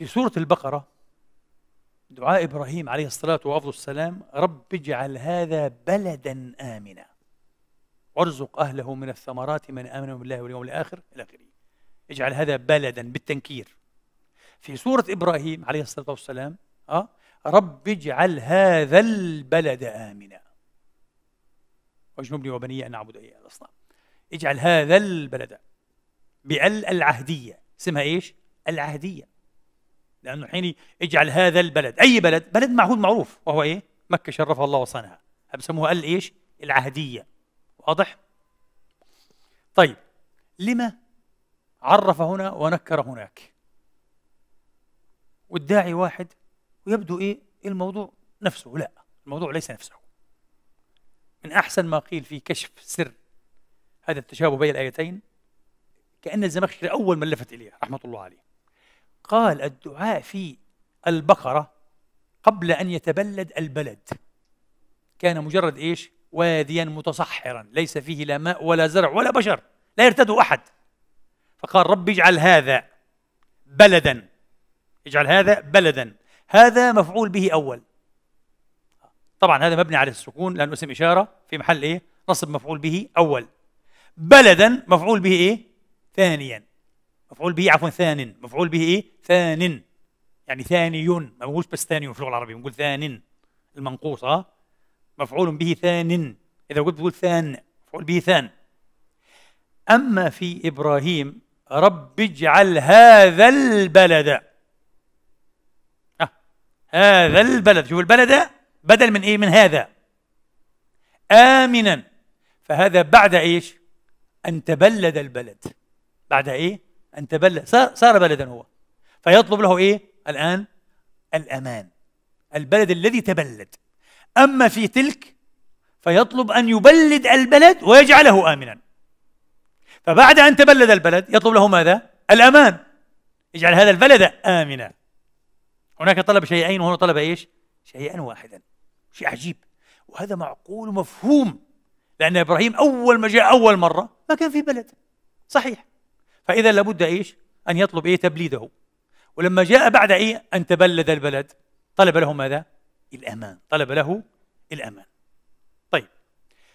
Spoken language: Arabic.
في سورة البقرة دعاء إبراهيم عليه الصلاة والسلام رب اجعل هذا بلدا آمنا وارزق أهله من الثمرات من آمن بالله واليوم الآخر إلى آخره اجعل هذا بلدا بالتنكير في سورة إبراهيم عليه الصلاة والسلام أه؟ رب اجعل هذا البلد آمنا واجنبني وبني أن أعبد إياه الأصنام اجعل هذا البلد بأل العهدية اسمها إيش؟ العهدية لأنه الحين اجعل هذا البلد أي بلد بلد معهود معروف وهو إيه مكة شرفها الله وصانها بسموها ال ايش؟ العهدية واضح؟ طيب لما عرف هنا ونكر هناك والداعي واحد ويبدو ايه الموضوع نفسه لا الموضوع ليس نفسه من احسن ما قيل في كشف سر هذا التشابه بين الايتين كان الزمخشري اول من لفت اليه رحمه الله عليه قال الدعاء في البقرة قبل أن يتبلد البلد كان مجرد إيش؟ واديا متصحرا ليس فيه لا ماء ولا زرع ولا بشر لا يرتده أحد فقال رب اجعل هذا بلدا اجعل هذا بلدا هذا مفعول به أول طبعا هذا مبني على السكون لأنه اسم إشارة في محل إيه؟ نصب مفعول به أول بلدا مفعول به إيه؟ ثانيا مفعول به عفوا ثان مفعول به ايه؟ ثان يعني ثاني ما بنقولش بس ثاني في اللغه العربيه بنقول ثان المنقوص اه مفعول به ثان اذا قلت بتقول ثان مفعول به ثان اما في ابراهيم رب اجعل هذا البلد آه. هذا البلد شوف البلد بدل من ايه من هذا امنا فهذا بعد ايش ان تبلد البلد بعد ايه أن تبلى صار, صار بلدا هو فيطلب له إيه الآن الأمان البلد الذي تبلد أما في تلك فيطلب أن يبلد البلد ويجعله آمنا فبعد أن تبلد البلد يطلب له ماذا؟ الأمان اجعل هذا البلد آمنا هناك طلب شيئين وهنا طلب إيش؟ شيئا واحدا شيء عجيب وهذا معقول ومفهوم لأن إبراهيم أول ما جاء أول مرة ما كان في بلد صحيح فإذا لابد إيش أن يطلب إيه تبليده ولما جاء بعد إيه أن تبلد البلد طلب له ماذا الأمان طلب له الأمان